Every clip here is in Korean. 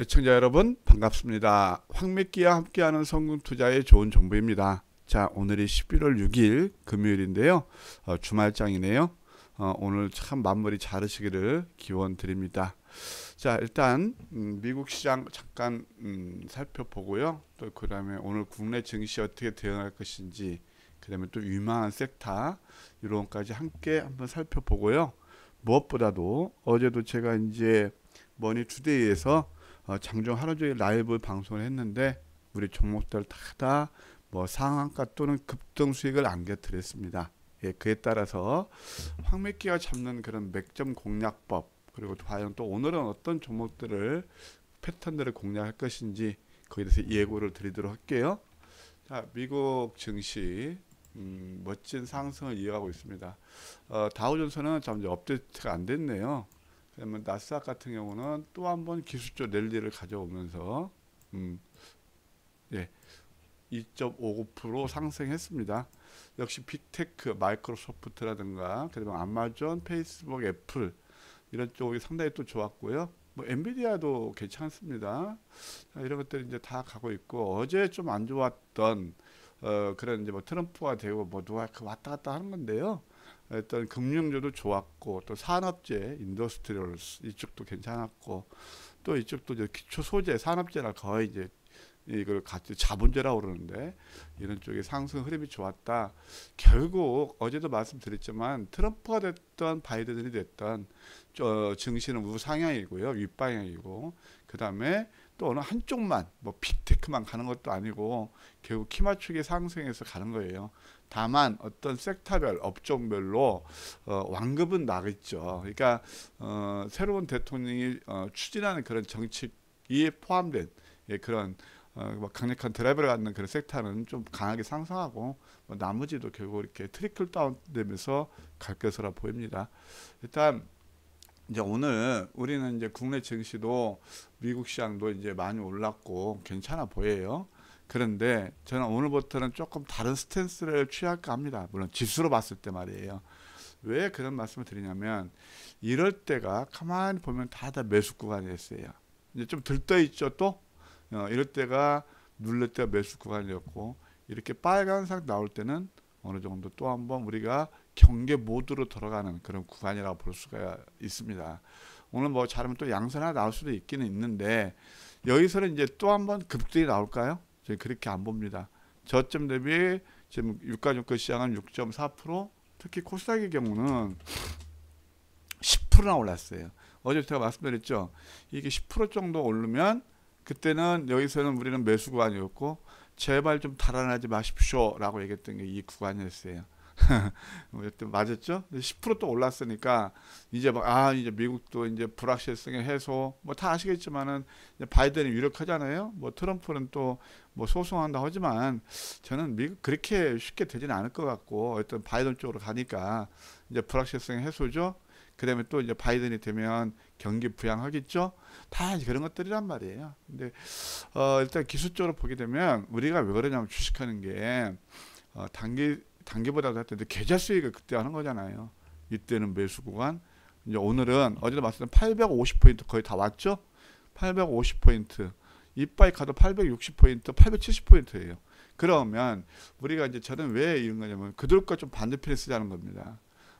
애청자 여러분 반갑습니다. 황미끼와 함께하는 성금투자의 좋은 정보입니다. 자 오늘이 11월 6일 금요일인데요. 어, 주말장이네요. 어, 오늘 참 마무리 잘하시기를 기원 드립니다. 자 일단 음, 미국 시장 잠깐 음, 살펴보고요. 또 그다음에 오늘 국내 증시 어떻게 대응할 것인지 그다음에 또 유망한 섹터 이런까지 함께 한번 살펴보고요. 무엇보다도 어제도 제가 이제 머니 투데이에서 어, 장중 하루 종일 라이브 방송을 했는데 우리 종목들 다다 뭐 상한가 또는 급등 수익을 안겨드렸습니다. 예, 그에 따라서 황매기가 잡는 그런 맥점 공략법 그리고 과연 또 오늘은 어떤 종목들을 패턴들을 공략할 것인지 거기에 대해서 예고를 드리도록 할게요. 자, 미국 증시 음, 멋진 상승을 이어가고 있습니다. 어, 다우존스는 좀 업데이트가 안 됐네요. 그러면 나스닥 같은 경우는 또 한 번 기술적 랠리를 가져오면서 음, 예, 2.59% 상승했습니다. 역시 빅테크, 마이크로소프트라든가 그다음 아마존, 페이스북, 애플 이런 쪽이 상당히 또 좋았고요. 뭐 엔비디아도 괜찮습니다. 이런 것들이 이제 다 가고 있고 어제 좀 안 좋았던 어, 그런 이제 뭐 트럼프가 되고 뭐 누가 그 왔다 갔다 하는 건데요. 일단 금융주도 좋았고 또 산업재 인더스트리얼 이쪽도 괜찮았고 또 이쪽도 이제 기초 소재 산업재라 거의 이제 이걸 같이 자본재라고 그러는데 이런 쪽에 상승 흐름이 좋았다. 결국 어제도 말씀드렸지만 트럼프가 됐던 바이든이 됐던 저 증시는 우상향이고요. 윗방향이고 그다음에 또 어느 한쪽만 뭐 빅테크만 가는 것도 아니고 결국 키마축의 상승에서 가는 거예요. 다만 어떤 섹터별 업종별로 어, 완급은 나겠죠. 그러니까 어, 새로운 대통령이 어, 추진하는 그런 정책이 포함된 예, 그런 어, 뭐 강력한 드라이브를 갖는 그런 섹터는 좀 강하게 상승하고 뭐 나머지도 결국 이렇게 트리클 다운되면서 갈 것으로 보입니다. 일단 이제 오늘 우리는 이제 국내 증시도 미국 시장도 이제 많이 올랐고 괜찮아 보여요. 그런데 저는 오늘부터는 조금 다른 스탠스를 취할까 합니다. 물론 지수로 봤을 때 말이에요. 왜 그런 말씀을 드리냐면 이럴 때가 가만히 보면 다다 매수 구간이었어요. 이제 좀 들떠 있죠 또 어, 이럴 때가 눌릴 때가 매수 구간이었고 이렇게 빨간색 나올 때는 어느 정도 또 한번 우리가 경계 모드로 들어가는 그런 구간이라고 볼 수가 있습니다. 오늘 뭐 잘하면 또 양산 하 나올 수도 있기는 있는데 여기서는 이제 또 한번 급등이 나올까요? 저희 예, 그렇게 안 봅니다. 저점 대비 지금 유가 종가 시장은 6.4% 특히 코스닥의 경우는 10%나 올랐어요. 어제 제가 말씀드렸죠. 이게 10% 정도 오르면 그때는 여기서는 우리는 매수 구간이었고 제발 좀 달아나지 마십시오라고 얘기했던 게 이 구간이었어요. 뭐 맞았죠? 10%또 올랐으니까 이제 막아 이제 미국도 이제 불확실성의 해소 뭐 다 아시겠지만은 이제 바이든이 유력하잖아요. 뭐 트럼프는 또 뭐 소송한다 하지만 저는 미국 그렇게 쉽게 되지는 않을 것 같고 어떤 바이든 쪽으로 가니까 이제 불확실성의 해소죠. 그다음에 또 이제 바이든이 되면 경기 부양하겠죠. 다 이제 그런 것들이란 말이에요. 근데 어 일단 기술적으로 보게 되면 우리가 왜 그러냐면 주식하는 게 어, 단기 단기보다도 할텐데 계좌 수익을 그때 하는 거잖아요. 이때는 매수 구간. 이제 오늘은 어제도 말씀드린 850포인트 거의 다 왔죠? 850포인트. 이빨 가도 860포인트, 870포인트예요. 그러면 우리가 이제 저는 왜 이런 거냐면 그들과 좀 반대편에 쓰자는 겁니다.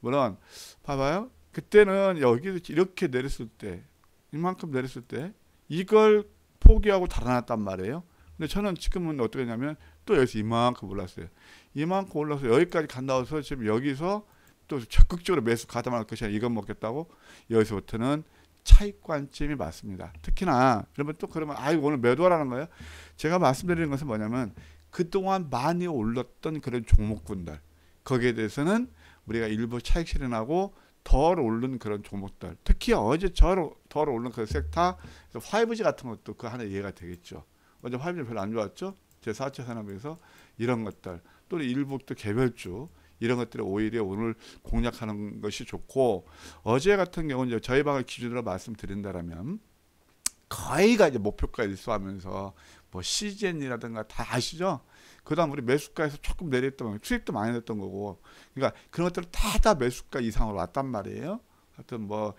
물론 봐봐요. 그때는 여기서 이렇게 내렸을 때 이만큼 내렸을 때 이걸 포기하고 달아났단 말이에요. 근데 저는 지금은 어떻게 하냐면또 여기서 이만큼 올랐어요. 이만큼 올라서 여기까지 간다고 서 지금 여기서 또 적극적으로 매수 가담할 것이 야 이건 먹겠다고 여기서부터는 차익 관점이 맞습니다. 특히나 여러분 또 그러면 아이 고 오늘 매도하라는 거예요. 제가 말씀드리는 것은 뭐냐면 그동안 많이 올랐던 그런 종목군들 거기에 대해서는 우리가 일부 차익 실현하고 덜 오른 그런 종목들 특히 어제 덜, 덜 오른 그 섹터 5G 같은 것도 그 하나 이해가 되겠죠. 어제 화면이 별로 안 좋았죠. 제4차 산업에서 이런 것들 또는 일부 또 개별주 이런 것들을 오히려 오늘 공략하는 것이 좋고 어제 같은 경우는 저희 방을 기준으로 말씀드린다라면 거의가 이제 목표가 일수하면서 뭐 CGN이라든가 다 아시죠? 그다음 우리 매수가에서 조금 내렸던 수익도 많이 냈던 거고 그러니까 그런 것들을 다다 매수가 이상으로 왔단 말이에요. 하여튼 뭐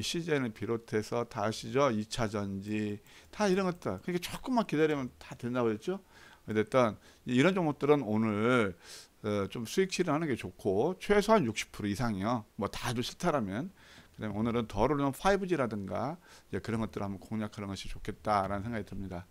시제는 비롯해서 다 아시죠? 2차 전지 다 이런 것들. 그러니까 조금만 기다리면 다 된다고 그랬죠? 어쨌든 이런 종목들은 오늘 어, 좀 수익 실현하는 게 좋고 최소한 60% 이상이요. 뭐 다들 싫다라면 그다음에 오늘은 덜오는 5G라든가 그런 것들 한번 공략하는 것이 좋겠다라는 생각이 듭니다.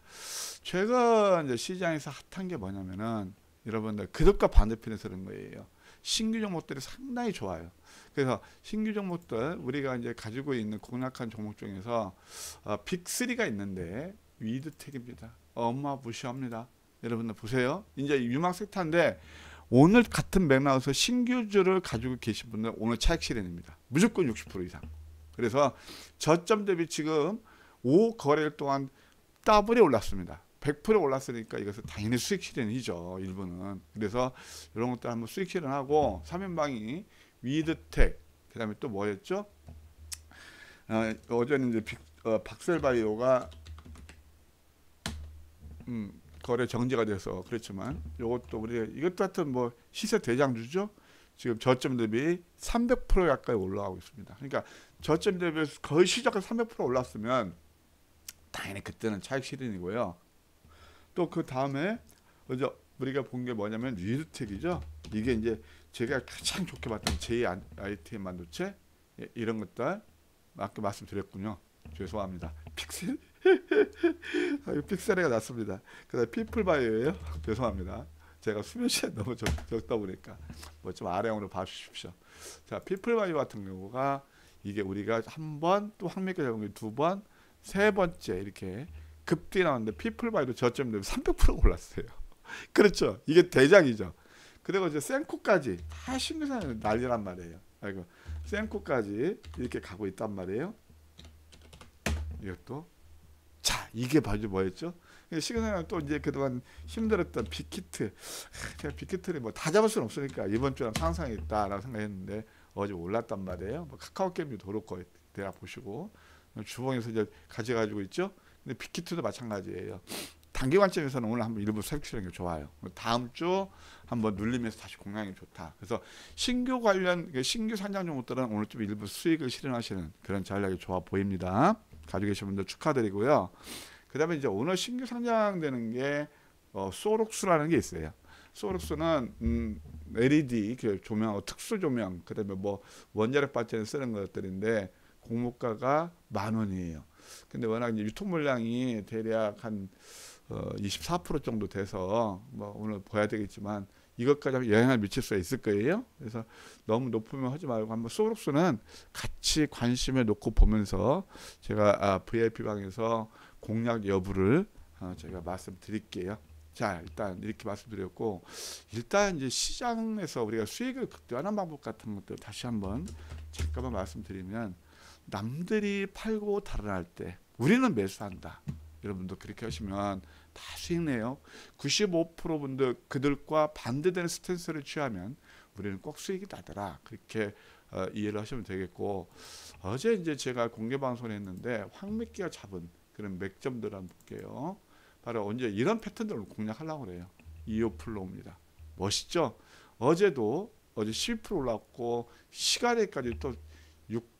최근 시장에서 핫한 게 뭐냐면은 여러분들 급과 반대편에서 그런 거예요. 신규 종목들이 상당히 좋아요. 그래서 신규 종목들 우리가 이제 가지고 있는 공략한 종목 중에서 어, 빅3가 있는데 위드텍입니다. 어마무시합니다. 여러분들 보세요. 이제 유막 섹터인데 오늘 같은 맥락에서 신규주를 가지고 계신 분들 오늘 차익 실현입니다. 무조건 60% 이상. 그래서 저점 대비 지금 5 거래일 동안 따블이 올랐습니다. 100% 올랐으니까 이것을 당연히 수익 실현이죠. 일부는. 그래서 이런 것들 한번 수익 실현하고 3인방이 위드텍 그다음에 또 뭐였죠? 어, 제는 이제 어, 박셀바이오가 음, 거래 정지가 돼서 그렇지만 이것도 우리 이것도 하여튼 뭐 시세 대장주죠. 지금 저점 대비 300% 가까이 올라가고 있습니다. 그러니까 저점 대비 거의 시작한 300% 올랐으면 당연히 그때는 차익 실현이고요. 또그 다음에 이제 우리가 본 게 뭐냐면 리드텍이죠. 이게 이제 제가 가장 좋게 봤던 JIT 아, 만도체 예, 이런 것들 아까 말씀드렸군요. 죄송합니다. 픽셀 픽셀이가 났습니다. 그다음 피플바이오예요. 죄송합니다. 제가 수면 시간 너무 적, 다 보니까 뭐 좀 아래형으로 봐주십시오. 자, 피플바이오 같은 경우가 이게 우리가 한 번또 항맥 결합 두번 세 번째 이렇게 급등이 나왔는데 피플바이도 저점 되면 300% 올랐어요. 그렇죠. 이게 대장이죠. 그리고 이제 센코까지 다 신규사는 난리란 말이에요. 아이고 센코까지 이렇게 가고 있단 말이에요. 이것도 자 이게 바로 뭐였죠? 시그널은 또 이제 그동안 힘들었던 빅히트 제가 빅히트를 뭐 다 잡을 수는 없으니까 이번 주랑 상상이 있다라고 생각했는데 어제 올랐단 말이에요. 뭐 카카오 게임도 그렇고 대략 보시고 주봉에서 이제 가져가지고 있죠. 근데 빅히트도 마찬가지예요. 단기 관점에서는 오늘 한번 일부 살펴보는 게 좋아요. 다음 주 한번 눌리면서 다시 공략이 좋다. 그래서 신규 관련 그 신규 산장 종목들은 오늘 좀 일부 수익을 실현하시는 그런 전략이 좋아 보입니다. 가지고 계신 분들 축하드리고요. 그다음에 이제 오늘 신규 상장되는 게 어, 소록스라는 게 있어요. 소록스는 음, LED 그 조명, 어, 특수 조명, 그다음에 뭐 원자력 발전에 쓰는 것들인데 공모가가 만 원이에요. 근데 워낙 유통 물량이 대략 한 어, 24% 정도 돼서 뭐 오늘 봐야 되겠지만 이것까지 영향을 미칠 수가 있을 거예요. 그래서 너무 높으면 하지 말고 한번 소록수는 같이 관심에 놓고 보면서 제가 아, VIP 방에서 공략 여부를 어, 제가 말씀드릴게요. 자 일단 이렇게 말씀드렸고 일단 이제 시장에서 우리가 수익을 극대화하는 방법 같은 것들 다시 한번 잠깐만 말씀드리면 남들이 팔고 달아날 때 우리는 매수한다. 여러분도 그렇게 하시면 다 수익내요. 95% 분들 그들과 반대되는 스탠스를 취하면 우리는 꼭 수익이 나더라. 그렇게 어, 이해를 하시면 되겠고 어제 이제 제가 공개 방송을 했는데 황미끼가 잡은 그런 맥점들 한번 볼게요. 바로 언제 이런 패턴들을 공략하려고 그래요. 이오플로입니다. 멋있죠? 어제도 어제 10% 올랐고 시간에까지 또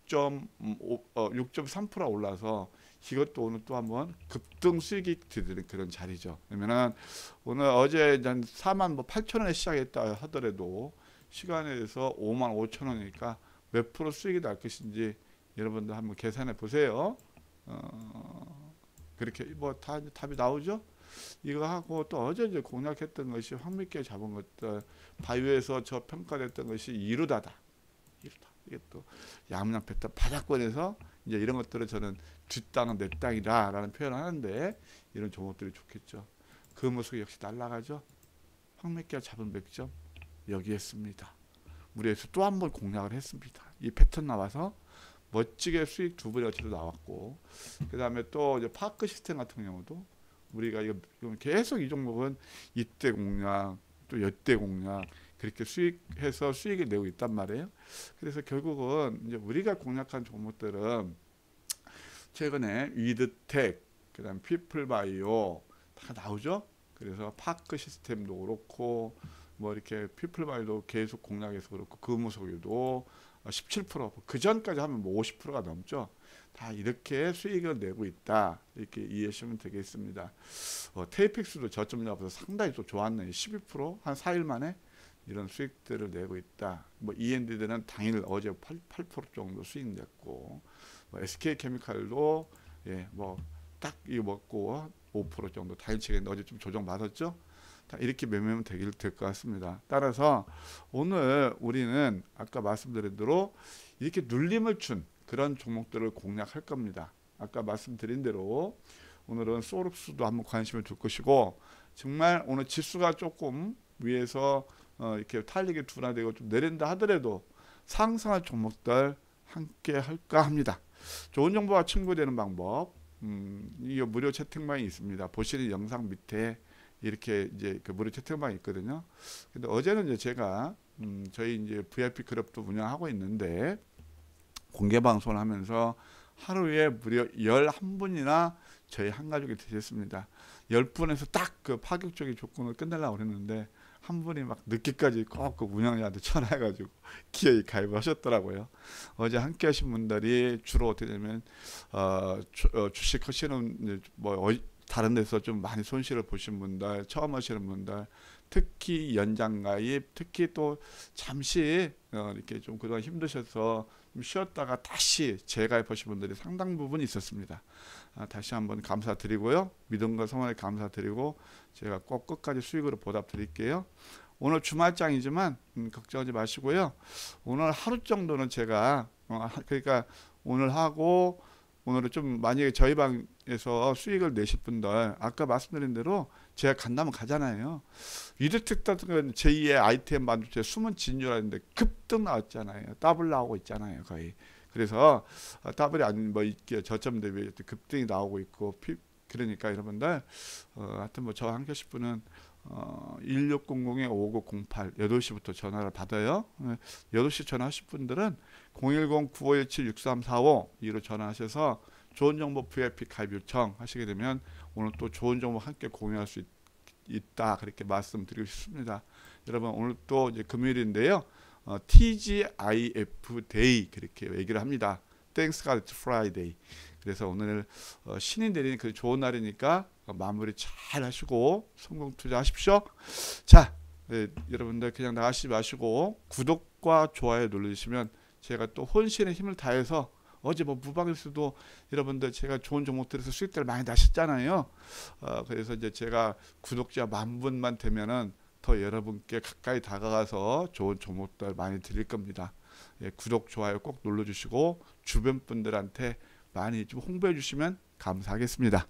6.3% 어, 올라서 이것도 오늘 또 한번 급등 수익이 드리는 그런 자리죠. 그러면은 오늘 어제 한 4만 뭐 8천 원에 시작했다 하더라도 시간에서 5만 5천 원이니까 몇 프로 수익이 날 것인지 여러분들 한번 계산해 보세요. 어, 그렇게 뭐다 답이 나오죠. 이거 하고 또 어제 이제 공략했던 것이 황미께 잡은 것들 바이에서저 평가됐던 것이 이루다다. 이루다. 이게 또 야무양패터 바닥권에서 이제 이런 것들을 저는 뒷땅은 내 땅이다라는 표현을 하는데 이런 종목들이 좋겠죠. 그 모습이 역시 날라가죠. 황맥기와 잡은 백점 여기 했습니다. 무리에서 또 한 번 공략을 했습니다. 이 패턴 나와서 멋지게 수익 두 분의 어치도 나왔고 그 다음에 또 이제 파크 시스템 같은 경우도 우리가 이거 계속 이 종목은 이때 공략 또 여태 공략 그렇게 수익해서 수익을 내고 있단 말이에요. 그래서 결국은 이제 우리가 공략한 종목들은 최근에 위드텍, 그다음 피플바이오 다 나오죠. 그래서 파크 시스템도 그렇고 뭐 이렇게 피플바이도 계속 공략해서 그렇고 금호석유도 그 17%그 전까지 하면 뭐 50%가 넘죠. 다 이렇게 수익을 내고 있다 이렇게 이해하시면 되겠습니다. 어, 테이픽스도 저점 잡아서 상당히 또 좋았네요. 12%한 4일 만에 이런 수익들을 내고 있다. 뭐 E&D들은 당일 어제 8, 8% 정도 수익 냈고 뭐 SK 케미칼도 예, 뭐딱 이 먹고 5% 정도 당일치기인데 어제 좀 조정 받았죠. 이렇게 매매면 되길 될것 같습니다. 따라서 오늘 우리는 아까 말씀드린 대로 이렇게 눌림을 춘 그런 종목들을 공략할 겁니다. 아까 말씀드린 대로 오늘은 소르스도 한번 관심을 둘 것이고 정말 오늘 지수가 조금 위에서 어, 이렇게 탄력이 둔화되고 좀 내린다 하더라도 상상할 종목들 함께 할까 합니다. 좋은 정보와 친구되는 방법 음, 이 무료 채팅방이 있습니다. 보시는 영상 밑에 이렇게 이제 그 무료 채팅방이 있거든요. 근데 어제는 이제 제가 음, 저희 이제 VIP 클럽도 운영하고 있는데 공개 방송을 하면서 하루에 무려 11분이나 저희 한 가족이 되셨습니다. 10분에서 딱 그 파격적인 조건을 끝내려고 했는데 한 분이 막 늦게까지 꼭꼭 운영자한테 전화해가지고 기어이 가입하셨더라고요. 어제 함께 하신 분들이 주로 어떻게 되면 어, 주, 어, 식하시는뭐 어, 다른 데서 좀 많이 손실을 보신 분들, 처음 하시는 분들, 특히 연장가입, 특히 또 잠시 어, 이렇게 좀 그동안 힘드셔서 좀 쉬었다가 다시 재가입하신 분들이 상당 부분 있었습니다. 아, 다시 한번 감사드리고요. 믿음과 성원에 감사드리고 제가 꼭 끝까지 수익으로 보답드릴게요. 오늘 주말장이지만 음, 걱정하지 마시고요. 오늘 하루 정도는 제가 어, 그러니까 오늘 하고 오늘은 좀 만약에 저희 방에서 수익을 내실 분들 아까 말씀드린 대로 제가 간다면 가잖아요. 이르특다든가 제2의 ITM 반도체 숨은 진주라는데 급등 나왔잖아요. 더블 나오고 있잖아요. 거의. 그래서 아, 더블이 아닌 뭐 저점 대비 급등이 나오고 있고 그러니까 여러분들 어, 하여튼 뭐저한 교시 분은 어, 1 6 0 0 5908 8시부터 전화를 받아요. 8시 전화하실 분들은 010-9517-6345 이로 전화하셔서 좋은 정보 VIP 가입 요청 하시게 되면 오늘 또 좋은 정보 함께 공유할 수 있, 다 그렇게 말씀드리고 싶습니다. 여러분 오늘 또 이제 금요일인데요. 어, TGIF 데이 그렇게 얘기를 합니다. 땡스가 프라이데이. 그래서 오늘 어, 신인 되는 그 좋은 날이니까 마무리 잘 하시고 성공 투자하십시오. 자, 네, 여러분들 그냥 나가시지 마시고 구독과 좋아요 눌러주시면 제가 또 혼신의 힘을 다해서 어제 뭐 무방뉴스도 여러분들 제가 좋은 종목들에서 수익들 많이 나셨잖아요. 어, 그래서 이제 제가 구독자 만 분만 되면은 더 여러분께 가까이 다가가서 좋은 종목들 많이 드릴 겁니다. 예, 구독 좋아요 꼭 눌러주시고 주변 분들한테 많이 좀 홍보해 주시면 감사하겠습니다.